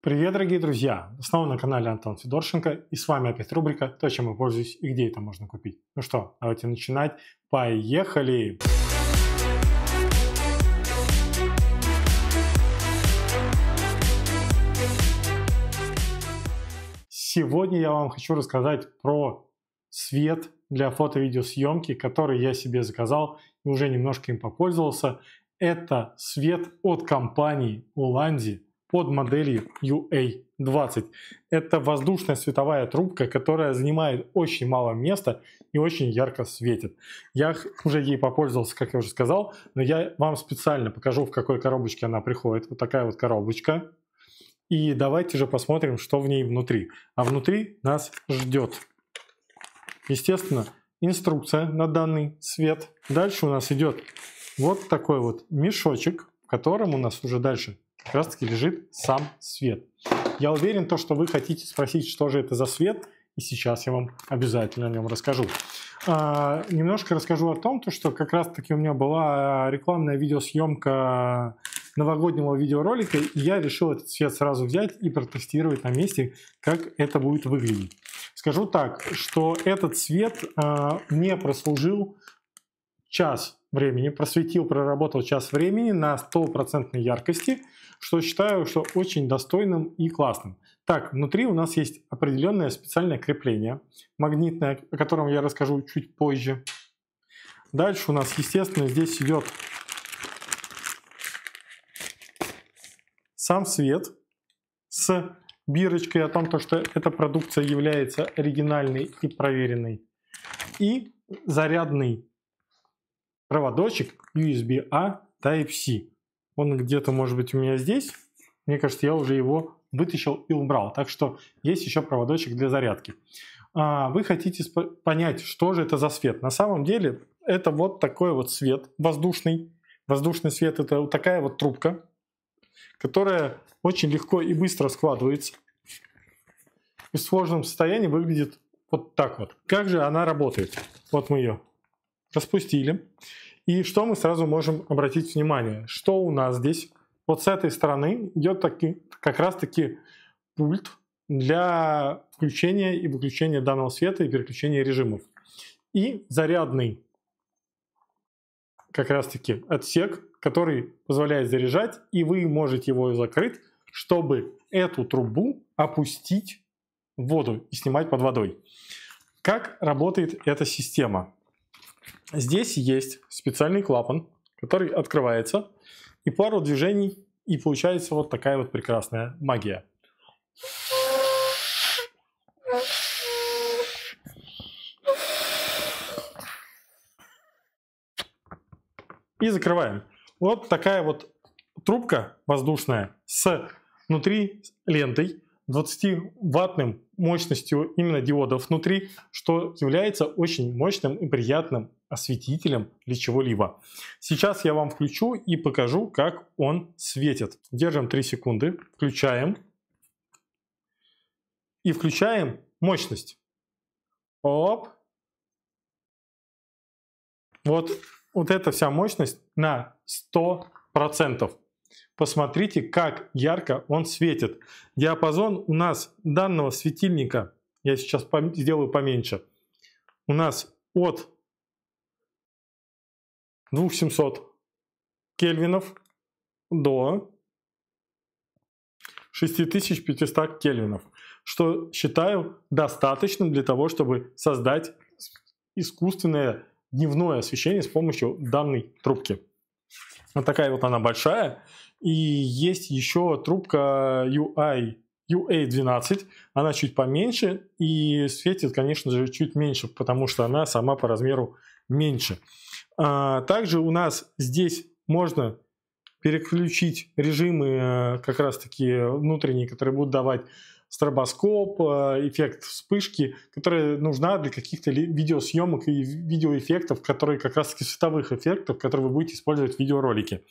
Привет, дорогие друзья! Снова на канале Антон Федоршенко и с вами опять рубрика «То, чем я пользуюсь и где это можно купить». Ну что, давайте начинать. Поехали! Сегодня я вам хочу рассказать про свет для фото-видеосъемки, который я себе заказал и уже немножко им попользовался. Это свет от компании Уланди под моделью UA-20. Это воздушная световая трубка, которая занимает очень мало места и очень ярко светит. Я уже ей попользовался, как я уже сказал, но я вам специально покажу, в какой коробочке она приходит. Вот такая вот коробочка. И давайте же посмотрим, что в ней внутри. А внутри нас ждет, естественно, инструкция на данный свет. Дальше у нас идет вот такой вот мешочек, в котором у нас уже дальше как раз таки лежит сам свет. Я уверен, то, что вы хотите спросить, что же это за свет, и сейчас я вам обязательно о нем расскажу. А, немножко расскажу о том, то, что как раз таки у меня была рекламная видеосъемка новогоднего видеоролика, и я решил этот свет сразу взять и протестировать на месте, как это будет выглядеть. Скажу так, что этот свет а, мне прослужил час времени, просветил, проработал час времени на стопроцентной яркости, что считаю, что очень достойным и классным. Так, внутри у нас есть определенное специальное крепление, магнитное, о котором я расскажу чуть позже. Дальше у нас, естественно, здесь идет сам свет с бирочкой о том, что эта продукция является оригинальной и проверенной. И зарядный проводочек USB-A Type-C. Он где-то, может быть, у меня здесь. Мне кажется, я уже его вытащил и убрал. Так что есть еще проводочек для зарядки. А, вы хотите понять, что же это за свет. На самом деле это вот такой вот свет воздушный. Воздушный свет – это вот такая вот трубка, которая очень легко и быстро складывается. И в сложном состоянии выглядит вот так вот. Как же она работает? Вот мы ее распустили. И что мы сразу можем обратить внимание? Что у нас здесь? Вот с этой стороны идет таки, как раз-таки пульт для включения и выключения данного света и переключения режимов. И зарядный как раз-таки отсек, который позволяет заряжать, и вы можете его закрыть, чтобы эту трубу опустить в воду и снимать под водой. Как работает эта система? Здесь есть специальный клапан, который открывается, и пару движений, и получается вот такая вот прекрасная магия. И закрываем. Вот такая вот трубка воздушная с внутри лентой, 20-ваттным мощностью именно диодов внутри, что является очень мощным и приятным осветителем для чего-либо. Сейчас я вам включу и покажу, как он светит. Держим 3 секунды, включаем и включаем мощность. Оп. Вот, вот эта вся мощность на 100%. Посмотрите, как ярко он светит. Диапазон у нас данного светильника, я сейчас сделаю поменьше, у нас от 2700 кельвинов до 6500 кельвинов, что считаю достаточным для того, чтобы создать искусственное дневное освещение с помощью данной трубки. Вот такая вот она большая. И есть еще трубка UI UA12, она чуть поменьше и светит, конечно же, чуть меньше, потому что она сама по размеру меньше. А, также у нас здесь можно переключить режимы э, как раз таки внутренние, которые будут давать стробоскоп, э, эффект вспышки, которая нужна для каких-то видеосъемок и видеоэффектов, которые как раз-таки световых эффектов, которые вы будете использовать в видеоролике.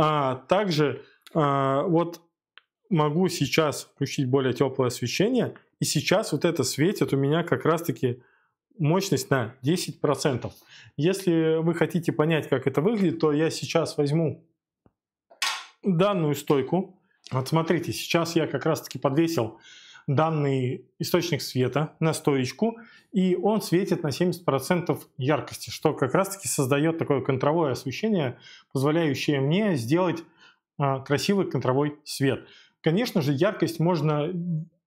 А также а, вот могу сейчас включить более теплое освещение, и сейчас вот это светит у меня как раз-таки мощность на 10%. Если вы хотите понять, как это выглядит, то я сейчас возьму данную стойку, вот смотрите, сейчас я как раз-таки подвесил данный источник света на стоечку, и он светит на 70% яркости, что как раз-таки создает такое контровое освещение, позволяющее мне сделать а, красивый контровой свет. Конечно же, яркость можно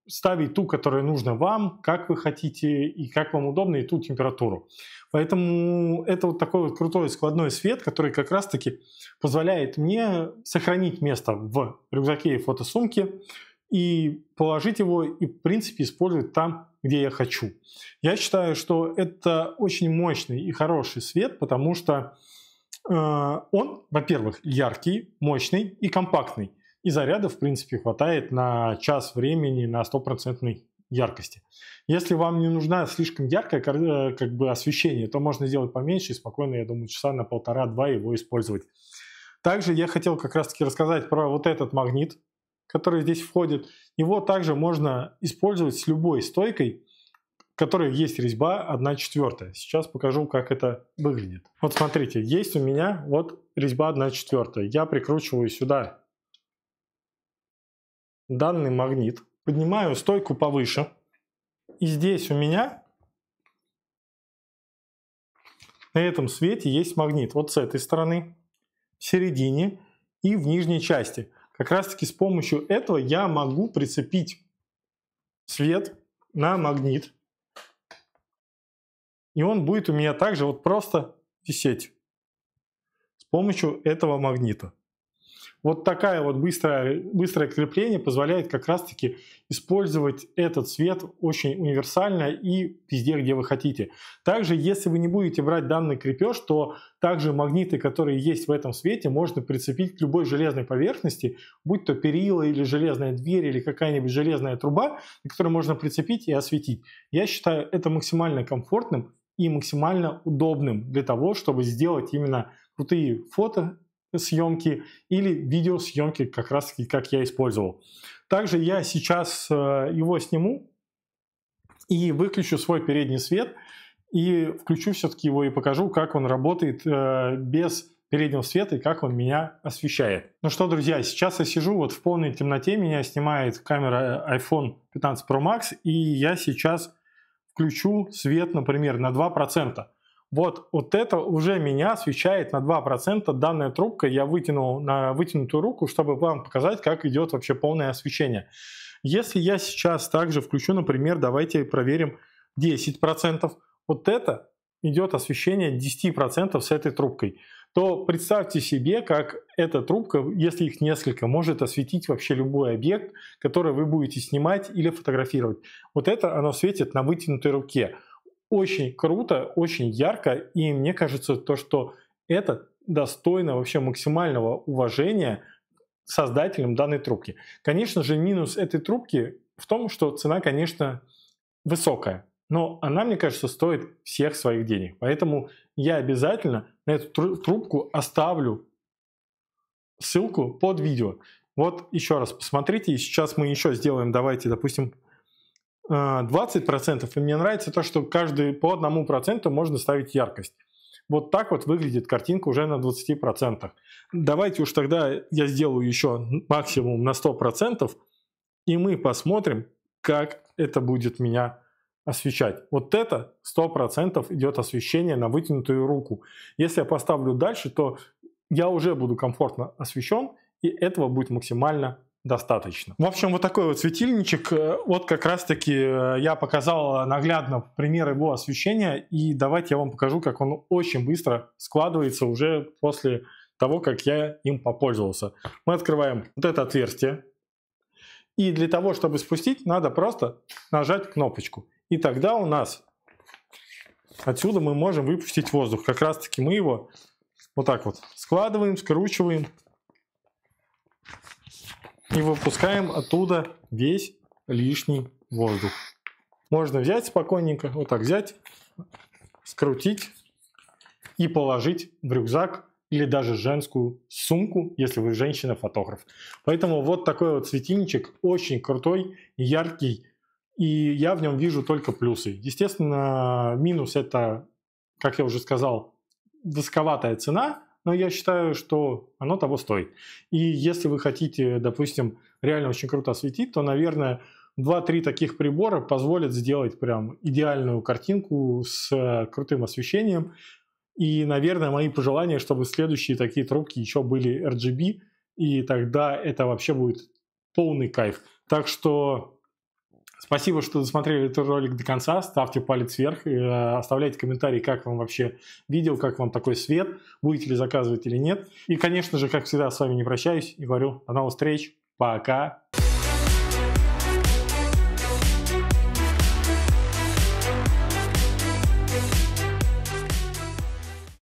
ставить ту, которая нужна вам, как вы хотите и как вам удобно, и ту температуру. Поэтому это вот такой вот крутой складной свет, который как раз-таки позволяет мне сохранить место в рюкзаке и фотосумке и положить его и, в принципе, использовать там, где я хочу. Я считаю, что это очень мощный и хороший свет, потому что э, он, во-первых, яркий, мощный и компактный. И заряда, в принципе, хватает на час времени на стопроцентной яркости. Если вам не нужна слишком яркое э, как бы, освещение, то можно сделать поменьше и спокойно, я думаю, часа на полтора-два его использовать. Также я хотел как раз-таки рассказать про вот этот магнит, который здесь входит. Его также можно использовать с любой стойкой, которой есть резьба 1 четвертая. Сейчас покажу, как это выглядит. Вот смотрите, есть у меня вот резьба 1 четвертая. Я прикручиваю сюда данный магнит, поднимаю стойку повыше, и здесь у меня на этом свете есть магнит. Вот с этой стороны, в середине и в нижней части. Как раз таки с помощью этого я могу прицепить свет на магнит. И он будет у меня также вот просто висеть с помощью этого магнита. Вот такая вот быстрая, быстрое крепление позволяет как раз-таки использовать этот свет очень универсально и везде, где вы хотите. Также, если вы не будете брать данный крепеж, то также магниты, которые есть в этом свете, можно прицепить к любой железной поверхности, будь то перила или железная дверь или какая-нибудь железная труба, на которую можно прицепить и осветить. Я считаю это максимально комфортным и максимально удобным для того, чтобы сделать именно крутые фото съемки или видеосъемки, как раз таки, как я использовал. Также я сейчас э, его сниму и выключу свой передний свет и включу все-таки его и покажу, как он работает э, без переднего света и как он меня освещает. Ну что, друзья, сейчас я сижу вот в полной темноте, меня снимает камера э, iPhone 15 Pro Max, и я сейчас включу свет, например, на 2%. Вот, вот это уже меня освещает на 2%. Данная трубка я вытянул на вытянутую руку, чтобы вам показать, как идет вообще полное освещение. Если я сейчас также включу, например, давайте проверим 10%, вот это идет освещение 10% с этой трубкой, то представьте себе, как эта трубка, если их несколько, может осветить вообще любой объект, который вы будете снимать или фотографировать. Вот это оно светит на вытянутой руке очень круто, очень ярко, и мне кажется, то, что это достойно вообще максимального уважения создателям данной трубки. Конечно же, минус этой трубки в том, что цена, конечно, высокая, но она, мне кажется, стоит всех своих денег. Поэтому я обязательно на эту трубку оставлю ссылку под видео. Вот еще раз посмотрите, и сейчас мы еще сделаем, давайте, допустим, 20%, а, и мне нравится то, что каждый по одному проценту можно ставить яркость. Вот так вот выглядит картинка уже на 20%. Давайте уж тогда я сделаю еще максимум на 100%, и мы посмотрим, как это будет меня освещать. Вот это 100% идет освещение на вытянутую руку. Если я поставлю дальше, то я уже буду комфортно освещен, и этого будет максимально достаточно. В общем, вот такой вот светильничек. Э, вот как раз-таки э, я показал наглядно пример его освещения. И давайте я вам покажу, как он очень быстро складывается уже после того, как я им попользовался. Мы открываем вот это отверстие. И для того, чтобы спустить, надо просто нажать кнопочку. И тогда у нас отсюда мы можем выпустить воздух. Как раз-таки мы его вот так вот складываем, скручиваем и выпускаем оттуда весь лишний воздух. Можно взять спокойненько, вот так взять, скрутить и положить в рюкзак или даже женскую сумку, если вы женщина-фотограф. Поэтому вот такой вот светильничек, очень крутой, яркий, и я в нем вижу только плюсы. Естественно, минус это, как я уже сказал, высоковатая цена – но я считаю, что оно того стоит. И если вы хотите, допустим, реально очень круто осветить, то, наверное, 2-3 таких прибора позволят сделать прям идеальную картинку с крутым освещением. И, наверное, мои пожелания, чтобы следующие такие трубки еще были RGB, и тогда это вообще будет полный кайф. Так что Спасибо, что досмотрели этот ролик до конца. Ставьте палец вверх, и, э, оставляйте комментарии, как вам вообще видео, как вам такой свет, будете ли заказывать или нет. И, конечно же, как всегда, с вами не прощаюсь и говорю до новых встреч. Пока!